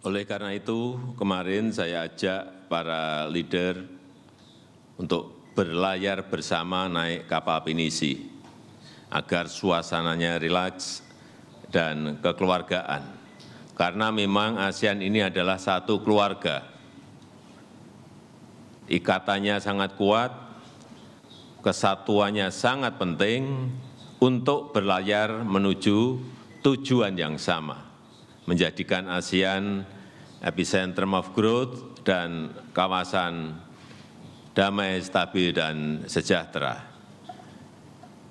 oleh karena itu kemarin saya ajak para leader untuk berlayar bersama naik kapal pinisi agar suasananya rileks dan kekeluargaan. Karena memang ASEAN ini adalah satu keluarga. Ikatannya sangat kuat, kesatuannya sangat penting untuk berlayar menuju tujuan yang sama menjadikan asean epicentrum of growth dan kawasan damai, stabil, dan sejahtera.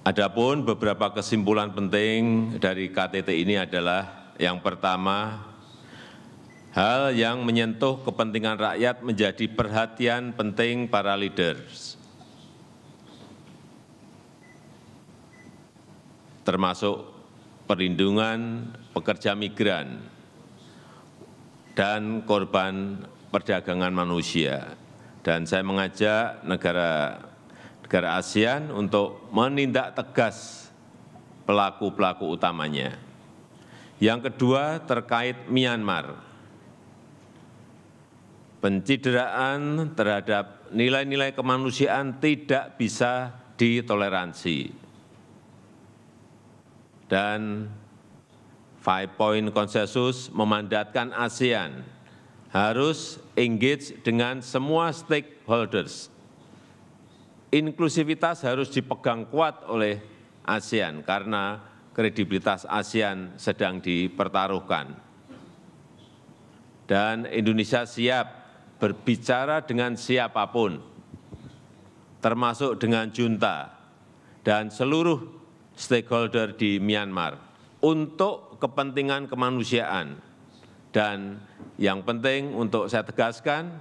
Adapun beberapa kesimpulan penting dari KTT ini adalah yang pertama, hal yang menyentuh kepentingan rakyat menjadi perhatian penting para leaders, termasuk perlindungan pekerja migran dan korban perdagangan manusia. Dan saya mengajak negara-negara ASEAN untuk menindak tegas pelaku-pelaku utamanya. Yang kedua terkait Myanmar. Pencideraan terhadap nilai-nilai kemanusiaan tidak bisa ditoleransi dan Five point Consensus memandatkan asean harus engage dengan semua stakeholders. Inklusivitas harus dipegang kuat oleh ASEAN karena kredibilitas ASEAN sedang dipertaruhkan. Dan Indonesia siap berbicara dengan siapapun, termasuk dengan junta dan seluruh stakeholder di Myanmar untuk kepentingan kemanusiaan. Dan yang penting untuk saya tegaskan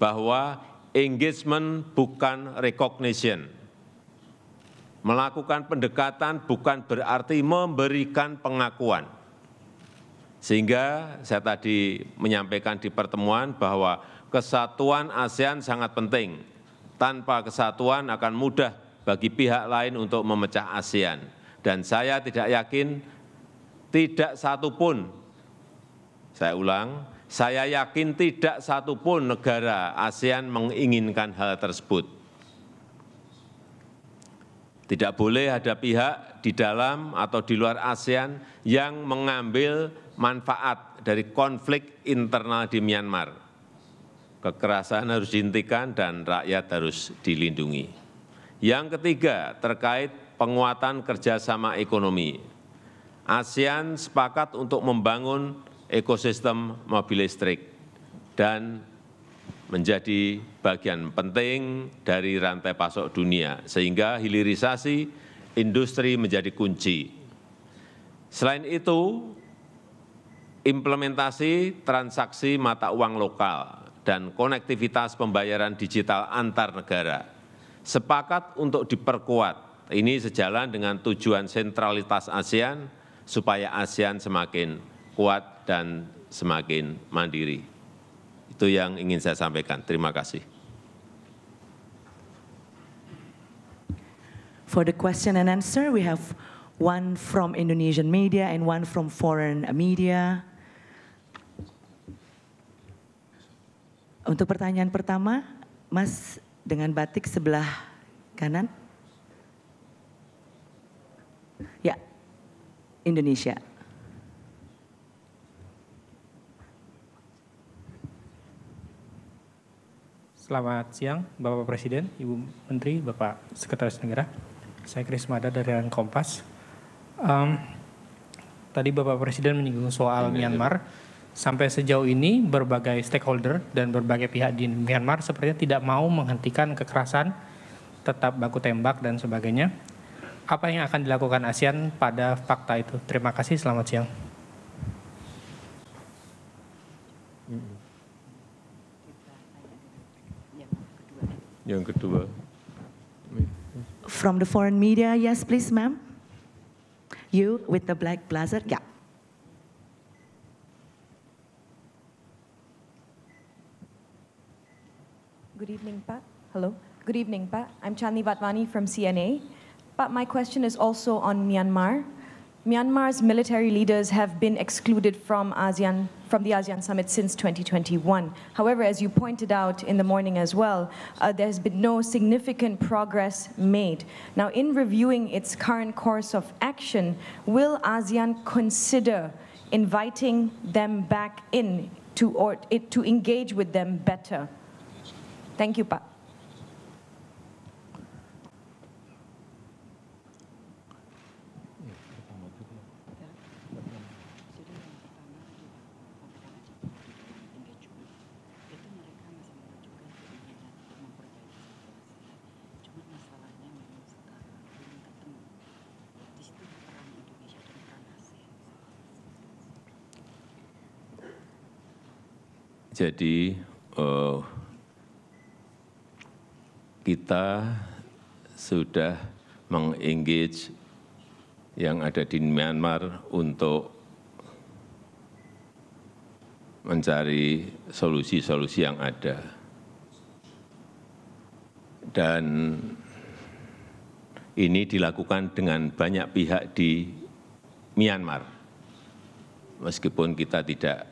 bahwa engagement bukan recognition. Melakukan pendekatan bukan berarti memberikan pengakuan. Sehingga saya tadi menyampaikan di pertemuan bahwa kesatuan ASEAN sangat penting. Tanpa kesatuan akan mudah bagi pihak lain untuk memecah asean dan saya tidak yakin tidak satu pun saya ulang saya yakin tidak satu pun negara ASEAN menginginkan hal tersebut tidak boleh ada pihak di dalam atau di luar ASEAN yang mengambil manfaat dari konflik internal di Myanmar. Kekerasan harus dihentikan dan rakyat harus dilindungi. Yang ketiga, terkait penguatan kerjasama ekonomi. ASEAN sepakat untuk membangun ekosistem mobil listrik dan menjadi bagian penting dari rantai pasok dunia, sehingga hilirisasi industri menjadi kunci. Selain itu, implementasi transaksi mata uang lokal dan konektivitas pembayaran digital antar negara sepakat untuk diperkuat. Ini sejalan dengan tujuan sentralitas ASEAN supaya ASEAN semakin kuat dan semakin mandiri. Itu yang ingin saya sampaikan. Terima kasih. For the question and answer, we have one from Indonesian media and one from foreign media. Untuk pertanyaan pertama, Mas dengan batik sebelah kanan. Ya, Indonesia. Selamat siang, Bapak Presiden, Ibu Menteri, Bapak Sekretaris Negara. Saya Kris Mada dari Rang Kompas. Um, tadi Bapak Presiden menyinggung soal iya, iya. Myanmar sampai sejauh ini berbagai stakeholder dan berbagai pihak di Myanmar sepertinya tidak mau menghentikan kekerasan, tetap baku tembak dan sebagainya. Apa yang akan dilakukan ASEAN pada fakta itu? Terima kasih, selamat siang. Yang kedua. From the foreign media, yes please ma'am. You with the black blazer, yeah. Good evening, Pat. Hello. Good evening, Pat. I'm Chandni Vatwani from CNA. but my question is also on Myanmar. Myanmar's military leaders have been excluded from ASEAN from the ASEAN summit since 2021. However, as you pointed out in the morning as well, uh, there has been no significant progress made. Now, in reviewing its current course of action, will ASEAN consider inviting them back in to or it, to engage with them better? Thank you Pak. jadi uh, kita sudah mengengage yang ada di myanmar untuk mencari solusi-solusi yang ada. Dan ini dilakukan dengan banyak pihak di Myanmar. Meskipun kita tidak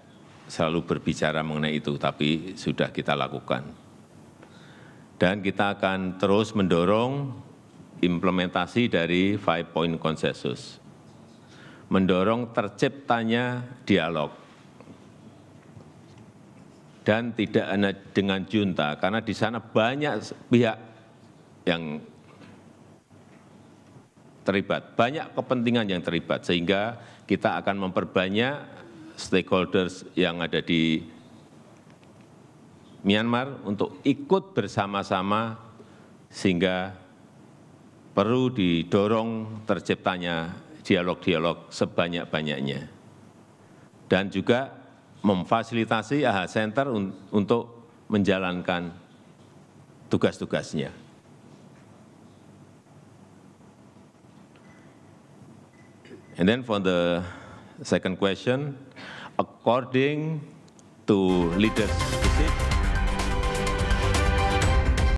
selalu berbicara mengenai itu, tapi sudah kita lakukan dan kita akan terus mendorong implementasi dari five point Consensus, mendorong terciptanya dialog, dan tidak hanya dengan junta, karena di sana banyak pihak yang terlibat, banyak kepentingan yang terlibat, sehingga kita akan memperbanyak stakeholders yang ada di myanmar untuk ikut bersama sama sehingga perlu didorong terciptanya dialog-dialog sebanyak-banyaknya. Dan juga memfasilitasi AHA Center untuk menjalankan tugas-tugasnya. And then for the second question, according to leaders visit.